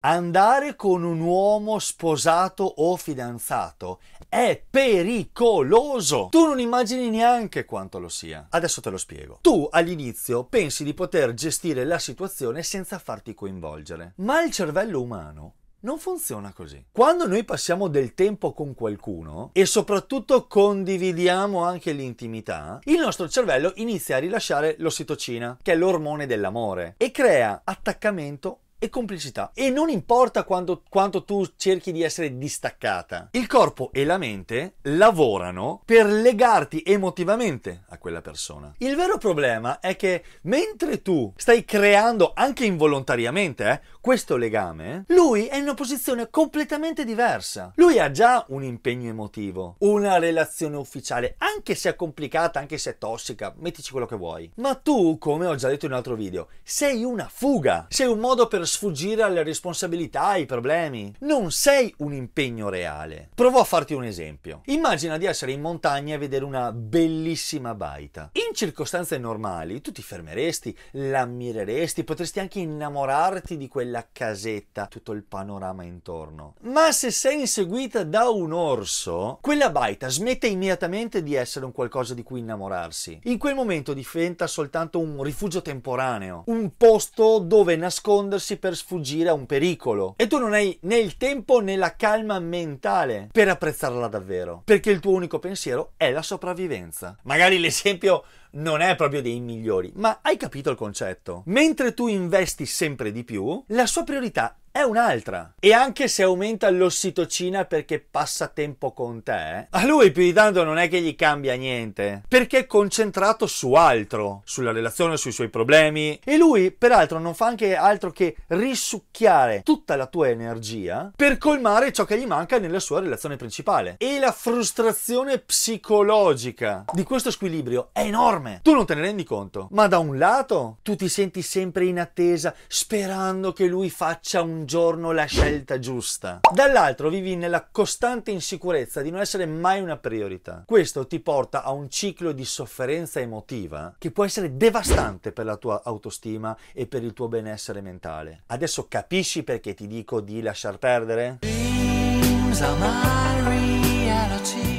Andare con un uomo sposato o fidanzato è pericoloso. Tu non immagini neanche quanto lo sia. Adesso te lo spiego. Tu all'inizio pensi di poter gestire la situazione senza farti coinvolgere, ma il cervello umano non funziona così. Quando noi passiamo del tempo con qualcuno e soprattutto condividiamo anche l'intimità, il nostro cervello inizia a rilasciare l'ossitocina, che è l'ormone dell'amore, e crea attaccamento e complicità. E non importa quando, quanto tu cerchi di essere distaccata, il corpo e la mente lavorano per legarti emotivamente a quella persona. Il vero problema è che mentre tu stai creando anche involontariamente eh, questo legame, lui è in una posizione completamente diversa. Lui ha già un impegno emotivo, una relazione ufficiale, anche se è complicata, anche se è tossica, mettici quello che vuoi. Ma tu, come ho già detto in un altro video, sei una fuga, sei un modo per sfuggire alle responsabilità, ai problemi. Non sei un impegno reale. Provo a farti un esempio. Immagina di essere in montagna e vedere una bellissima baita. In circostanze normali tu ti fermeresti, l'ammireresti, potresti anche innamorarti di quella casetta, tutto il panorama intorno. Ma se sei inseguita da un orso, quella baita smette immediatamente di essere un qualcosa di cui innamorarsi. In quel momento diventa soltanto un rifugio temporaneo, un posto dove nascondersi per sfuggire a un pericolo e tu non hai né il tempo né la calma mentale per apprezzarla davvero, perché il tuo unico pensiero è la sopravvivenza. Magari l'esempio non è proprio dei migliori, ma hai capito il concetto. Mentre tu investi sempre di più, la sua priorità è un'altra. E anche se aumenta l'ossitocina perché passa tempo con te, a lui più di tanto non è che gli cambia niente, perché è concentrato su altro, sulla relazione, sui suoi problemi. E lui, peraltro, non fa anche altro che risucchiare tutta la tua energia per colmare ciò che gli manca nella sua relazione principale. E la frustrazione psicologica di questo squilibrio è enorme. Tu non te ne rendi conto. Ma da un lato, tu ti senti sempre in attesa, sperando che lui faccia un giorno la scelta giusta. Dall'altro vivi nella costante insicurezza di non essere mai una priorità. Questo ti porta a un ciclo di sofferenza emotiva che può essere devastante per la tua autostima e per il tuo benessere mentale. Adesso capisci perché ti dico di lasciar perdere? Dreams are my reality.